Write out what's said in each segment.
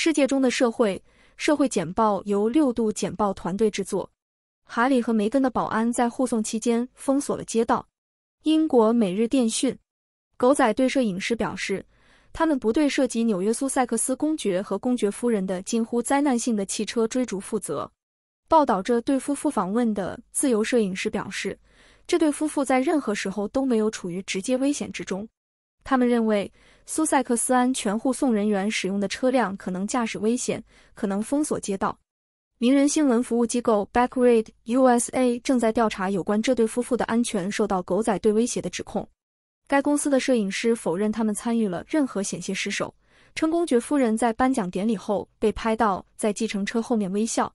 世界中的社会社会简报由六度简报团队制作。哈里和梅根的保安在护送期间封锁了街道。英国每日电讯狗仔对摄影师表示，他们不对涉及纽约苏塞克斯公爵和公爵夫人的近乎灾难性的汽车追逐负责。报道这对夫妇访问的自由摄影师表示，这对夫妇在任何时候都没有处于直接危险之中。他们认为。苏塞克斯安全护送人员使用的车辆可能驾驶危险，可能封锁街道。名人新闻服务机构 Backread USA 正在调查有关这对夫妇的安全受到狗仔队威胁的指控。该公司的摄影师否认他们参与了任何险些失手，称公爵夫人在颁奖典礼后被拍到在计程车后面微笑。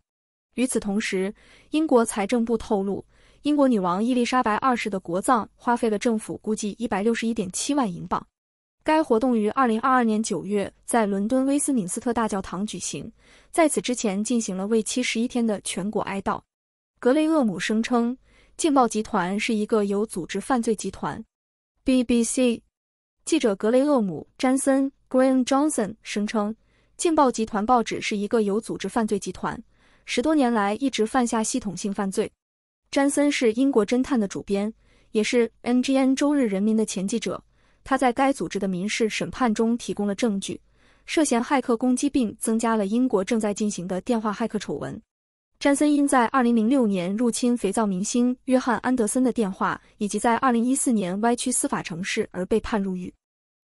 与此同时，英国财政部透露，英国女王伊丽莎白二世的国葬花费了政府估计一百六十一点七万英镑。该活动于二零二二年九月在伦敦威斯敏斯特大教堂举行。在此之前，进行了为期十一天的全国哀悼。格雷厄姆声称，《劲爆集团是一个有组织犯罪集团。BBC 记者格雷厄姆·詹森 （Graham Johnson） 声称，《劲爆集团报纸是一个有组织犯罪集团，十多年来一直犯下系统性犯罪。詹森是英国《侦探》的主编，也是《N.G.N. 周日人民》的前记者。他在该组织的民事审判中提供了证据，涉嫌骇客攻击，并增加了英国正在进行的电话骇客丑闻。詹森因在2006年入侵肥皂明星约翰安德森的电话，以及在2014年歪曲司法程式而被判入狱。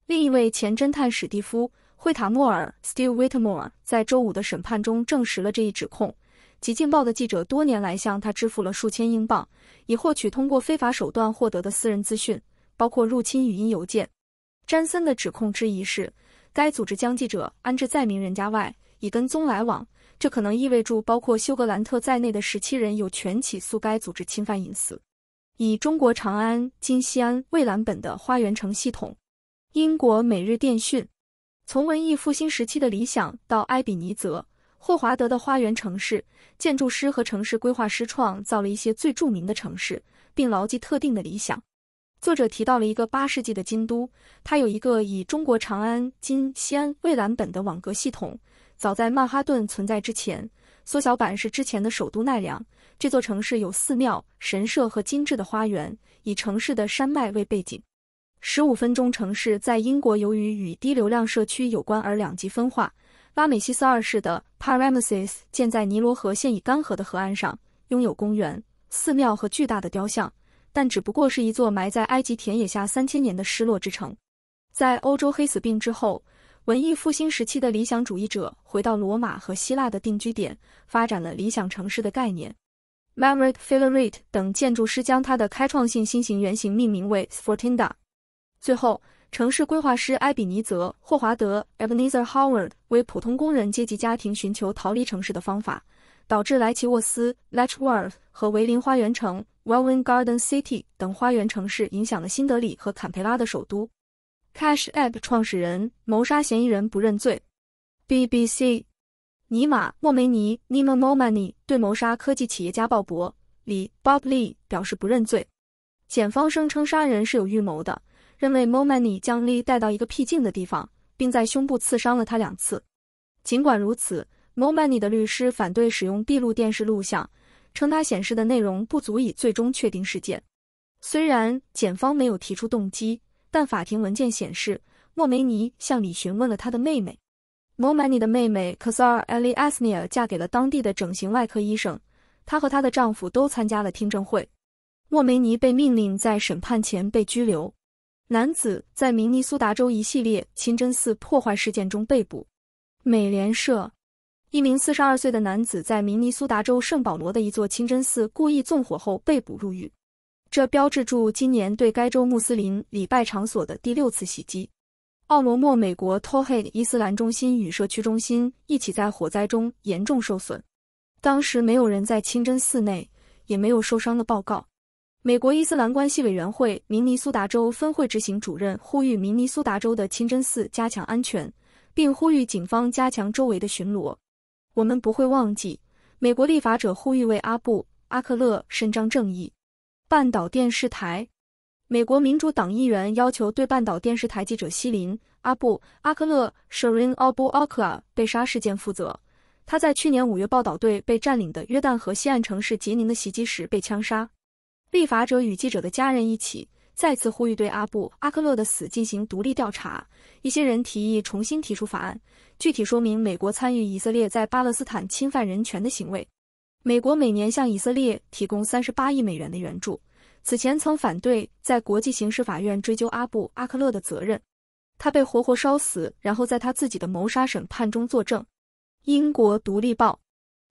另一位前侦探史蒂夫惠塔莫尔 （Steve Whitmore） 在周五的审判中证实了这一指控。《极劲报》的记者多年来向他支付了数千英镑，以获取通过非法手段获得的私人资讯。包括入侵语音邮件。詹森的指控之一是，该组织将记者安置在名人家外，以跟踪来往。这可能意味着包括休格兰特在内的十七人有权起诉该组织侵犯隐私。以中国长安、金西安、蔚蓝本的花园城系统，英国每日电讯。从文艺复兴时期的理想到埃比尼泽·霍华德的花园城市，建筑师和城市规划师创造了一些最著名的城市，并牢记特定的理想。作者提到了一个八世纪的京都，它有一个以中国长安（今西安）为蓝本的网格系统。早在曼哈顿存在之前，缩小版是之前的首都奈良。这座城市有寺庙、神社和精致的花园，以城市的山脉为背景。十五分钟城市在英国由于与低流量社区有关而两极分化。拉美西斯二世的 Parameis 建在尼罗河现已干涸的河岸上，拥有公园、寺庙和巨大的雕像。但只不过是一座埋在埃及田野下三千年的失落之城。在欧洲黑死病之后，文艺复兴时期的理想主义者回到罗马和希腊的定居点，发展了理想城市的概念。m a v r i c k p i l e r i t 等建筑师将他的开创性新型原型命名为 s p o r t i n d a 最后，城市规划师埃比尼泽·霍华德 （Ebenezer Howard） 为普通工人阶级家庭寻求逃离城市的方法，导致莱奇沃斯 （Letchworth） 和维林花园城。w e l l y n g n Garden City 等花园城市影响了新德里和坎培拉的首都。Cash App 创始人谋杀嫌疑人不认罪。BBC。尼玛，莫梅尼尼玛、莫曼尼对谋杀科技企业家鲍勃李 Bob Lee 表示不认罪。检方声称杀人是有预谋的，认为莫曼尼将 Lee 带到一个僻静的地方，并在胸部刺伤了他两次。尽管如此，莫曼尼的律师反对使用闭路电视录像。称他显示的内容不足以最终确定事件。虽然检方没有提出动机，但法庭文件显示，莫梅尼向里询问了他的妹妹。莫梅尼的妹妹 k 萨尔·艾利·埃斯尼尔嫁给了当地的整形外科医生，她和她的丈夫都参加了听证会。莫梅尼被命令在审判前被拘留。男子在明尼苏达州一系列清真寺破坏事件中被捕。美联社。一名四十二岁的男子在明尼苏达州圣保罗的一座清真寺故意纵火后被捕入狱，这标志着今年对该州穆斯林礼拜场所的第六次袭击。奥罗莫美国托黑伊斯兰中心与社区中心一起在火灾中严重受损。当时没有人在清真寺内，也没有受伤的报告。美国伊斯兰关系委员会明尼苏达州分会执行主任呼吁明尼苏达州的清真寺加强安全，并呼吁警方加强周围的巡逻。我们不会忘记，美国立法者呼吁为阿布·阿克勒伸张正义。半岛电视台，美国民主党议员要求对半岛电视台记者西林·阿布·阿克勒 s h i r i n Abu a k l 被杀事件负责。他在去年五月报道对被占领的约旦河西岸城市杰宁的袭击时被枪杀。立法者与记者的家人一起。再次呼吁对阿布阿克勒的死进行独立调查。一些人提议重新提出法案，具体说明美国参与以色列在巴勒斯坦侵犯人权的行为。美国每年向以色列提供三十八亿美元的援助。此前曾反对在国际刑事法院追究阿布阿克勒的责任。他被活活烧死，然后在他自己的谋杀审判中作证。英国《独立报》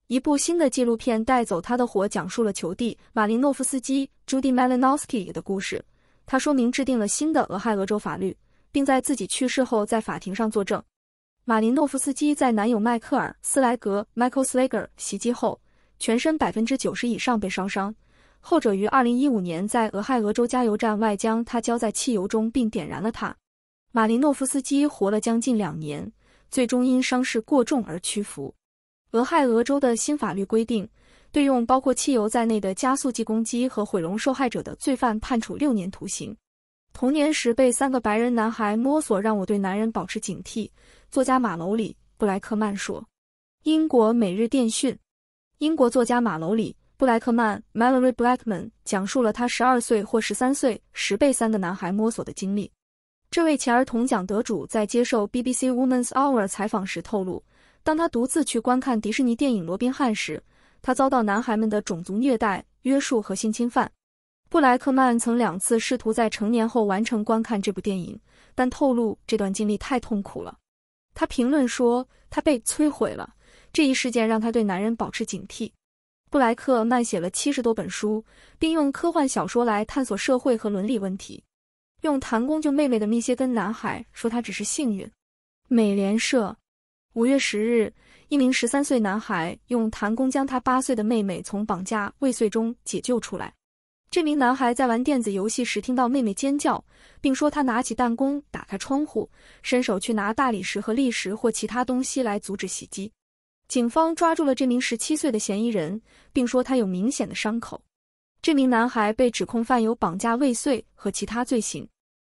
一部新的纪录片《带走他的火》讲述了球蒂·马林诺夫斯基朱迪麦林诺斯基的故事。他说明制定了新的俄亥俄州法律，并在自己去世后在法庭上作证。马林诺夫斯基在男友迈克尔·斯莱格 （Michael Slager） 袭击后，全身百分之九十以上被烧伤。后者于2015年在俄亥俄州加油站外将他浇在汽油中并点燃了他。马林诺夫斯基活了将近两年，最终因伤势过重而屈服。俄亥俄州的新法律规定。对用包括汽油在内的加速剂攻击和毁容受害者的罪犯判处六年徒刑。童年时被三个白人男孩摸索，让我对男人保持警惕。作家马楼里布莱克曼说。英国每日电讯。英国作家马楼里布莱克曼 （Melory Blackman） 讲述了他十二岁或十三岁时被三个男孩摸索的经历。这位前儿童奖得主在接受 BBC Woman's Hour 采访时透露，当他独自去观看迪士尼电影《罗宾汉》时。他遭到男孩们的种族虐待、约束和性侵犯。布莱克曼曾两次试图在成年后完成观看这部电影，但透露这段经历太痛苦了。他评论说：“他被摧毁了。”这一事件让他对男人保持警惕。布莱克曼写了七十多本书，并用科幻小说来探索社会和伦理问题。用弹弓救妹妹的密歇根男孩说：“他只是幸运。”美联社。五月十日，一名十三岁男孩用弹弓将他八岁的妹妹从绑架未遂中解救出来。这名男孩在玩电子游戏时听到妹妹尖叫，并说他拿起弹弓，打开窗户，伸手去拿大理石和砾石或其他东西来阻止袭击。警方抓住了这名十七岁的嫌疑人，并说他有明显的伤口。这名男孩被指控犯有绑架未遂和其他罪行。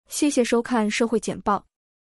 谢谢收看社会简报。